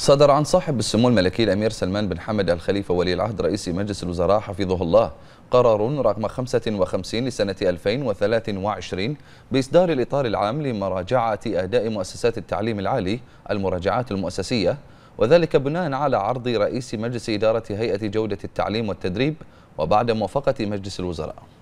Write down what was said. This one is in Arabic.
صدر عن صاحب السمو الملكي الأمير سلمان بن حمد الخليفة ولي العهد رئيس مجلس الوزراء حفظه الله قرار رقم 55 لسنة 2023 بإصدار الإطار العام لمراجعة أداء مؤسسات التعليم العالي المراجعات المؤسسية وذلك بناء على عرض رئيس مجلس إدارة هيئة جودة التعليم والتدريب وبعد موافقة مجلس الوزراء